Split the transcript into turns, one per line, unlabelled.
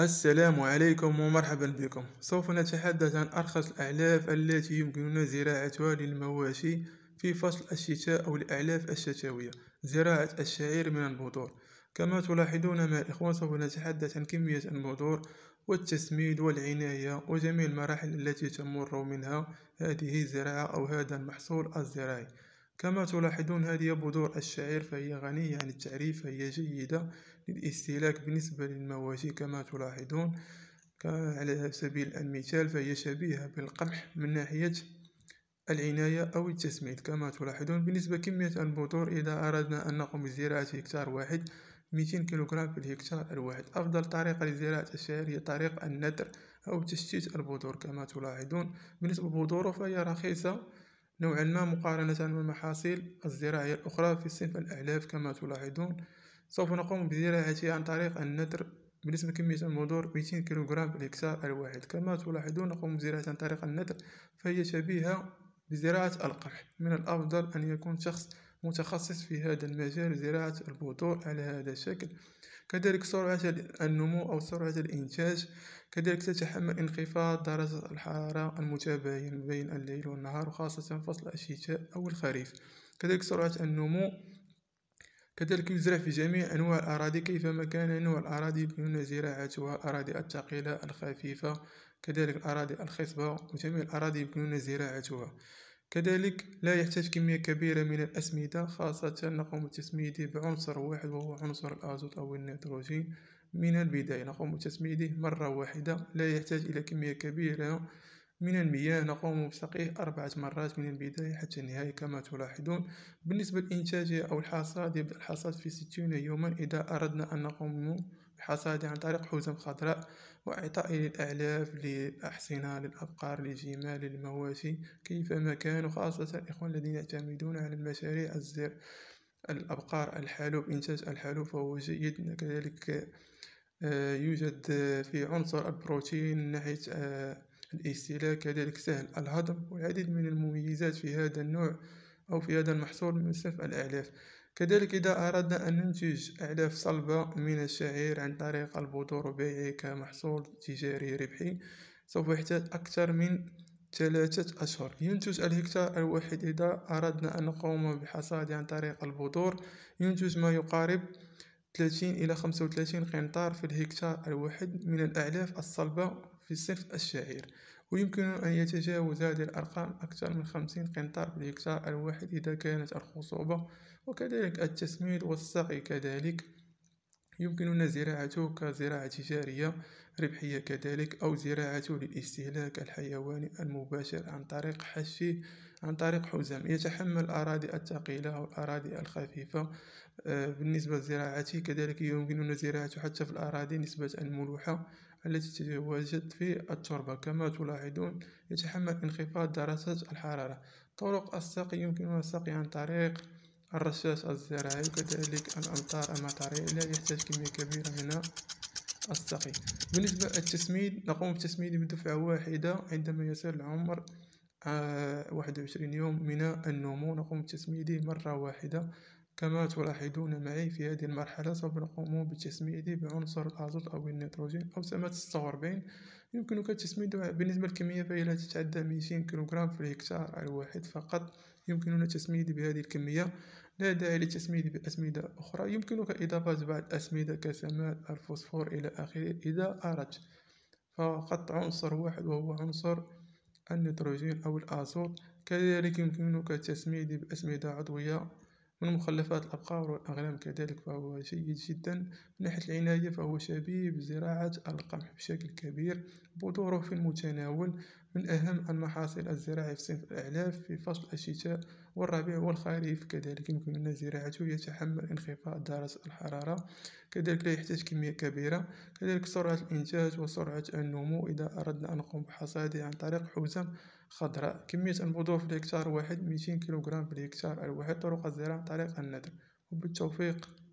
السلام عليكم ومرحبا بكم سوف نتحدث عن أرخص الأعلاف التي يمكننا زراعتها للمواشي في فصل الشتاء أو الأعلاف الشتوية زراعة الشعير من البذور كما تلاحظون مع الإخوان سوف نتحدث عن كمية البذور والتسميد والعناية وجميع المراحل التي تمر منها هذه الزراعة أو هذا المحصول الزراعي كما تلاحظون هذه بذور الشعير فهي غنية عن التعريف فهي جيدة للاستهلاك بالنسبة للمواشي كما تلاحظون على سبيل المثال فهي شبيهة بالقمح من ناحية العناية أو التسميد كما تلاحظون بالنسبة كمية البذور إذا أردنا أن نقوم بزراعة هكتار واحد 200 كيلوغرام في الهكتار الواحد أفضل طريقة لزراعة الشعير هي طريق النثر أو تشتيت البذور كما تلاحظون بالنسبة للبذور فهي رخيصة نوعا ما مقارنة بالمحاصيل الزراعية الأخرى في صنف الأعلاف كما تلاحظون سوف نقوم بزراعتها عن طريق النتر بالنسبة لكمية المدور 200 كيلوغرام بالهكتار الواحد كما تلاحظون نقوم بزراعتها عن طريق النتر فهي شبيهة بزراعة القمح من الأفضل أن يكون شخص متخصص في هذا المجال زراعة البذور على هذا الشكل كذلك سرعة النمو أو سرعة الإنتاج كذلك تتحمل انخفاض درجة الحرارة المتباين بين الليل والنهار وخاصة فصل الشتاء أو الخريف كذلك سرعة النمو كذلك يزرع في جميع أنواع الأراضي كيفما كان نوع الأراضي يمكن زراعتها الأراضي الثقيلة الخفيفة كذلك الأراضي الخصبة وجميع الأراضي يمكن زراعتها كذلك لا يحتاج كمية كبيرة من الأسمدة خاصة نقوم بتسميده بعنصر واحد وهو عنصر الأزوت أو النيتروجين من البداية نقوم بتسميده مرة واحدة لا يحتاج إلى كمية كبيرة من المياه نقوم بسقيه أربعة مرات من البداية حتى النهاية كما تلاحظون بالنسبة للإنتاج أو الحصاد يبدأ الحصاد في ستين يوما إذا أردنا أن نقوم الحصاد عن طريق حزم خضراء وإعطاء للأعلاف للأحصنة للأبقار للجمال للمواشي كيفما كانوا خاصة الإخوان الذين يعتمدون على المشاريع الزر الأبقار الحالوب إنتاج الحالوب فهو جيد كذلك آه، يوجد في عنصر البروتين من ناحية آه، الاستهلاك كذلك سهل الهضم والعديد من المميزات في هذا النوع أو في هذا المحصول من صنف الأعلاف كذلك إذا أردنا أن ننتج أعلاف صلبة من الشعير عن طريق البذور وبيعه كمحصول تجاري ربحي سوف يحتاج أكثر من ثلاثة أشهر ينتج الهكتار الواحد إذا أردنا أن نقوم بحصاد عن طريق البذور ينتج ما يقارب 30 إلى 35 قنطار في الهكتار الواحد من الأعلاف الصلبة في صنف الشعير ويمكن أن يتجاوز هذه الأرقام أكثر من خمسين قنطار بالهكتار الواحد إذا كانت الخصوبة وكذلك التسميد والسقي كذلك يمكننا زراعته كزراعة تجارية ربحية كذلك أو زراعته للاستهلاك الحيواني المباشر عن طريق حشي عن طريق حزم يتحمل الأراضي الثقيلة الأراضي الخفيفة آه، بالنسبة للزراعة كذلك يمكننا زراعته حتى في الأراضي نسبة الملوحة التي تتواجد في التربة كما تلاحظون يتحمل انخفاض درجات الحرارة طرق السقي يمكننا السقي عن طريق الرشاش الزراعي وكذلك الأمطار المطرية لا يحتاج كمية كبيرة من السقي بالنسبة للتسميد نقوم بالتسميد بدفعة واحدة عندما يصل العمر 21 آه، يوم من النمو نقوم بتسميده مرة واحدة كما تلاحظون معي في هذه المرحلة سوف نقوم بتسميده بعنصر الأزوت أو النيتروجين أو سمات 46 يمكنك تسميده بالنسبة للكمية فهي لا تتعدى 200 كيلوغرام في الهكتار الواحد فقط يمكننا تسميده بهذه الكمية لا داعي للتسميد بأسمدة أخرى يمكنك إضافة بعض الأسمدة كسمات الفوسفور إلى آخره إذا أردت فقط عنصر واحد وهو عنصر النيتروجين أو الآزوت كذلك يمكنك التسميد بأسمدة عضوية من مخلفات الأبقار والأغنام كذلك فهو جيد جدا من ناحية العناية فهو شبيه بزراعة القمح بشكل كبير بذوره في المتناول من أهم المحاصيل الزراعية في صنف الأعلاف في فصل الشتاء والربيع والخريف كذلك أن زراعته يتحمل انخفاض درجة الحرارة كذلك لا يحتاج كمية كبيرة كذلك سرعة الإنتاج وسرعة النمو إذا أردنا أن نقوم بحصاده عن طريق حزم خضراء كمية البذور في الهكتار واحد 200 كيلوغرام في الهكتار الواحد طرق الزراعة عن طريق النذر وبالتوفيق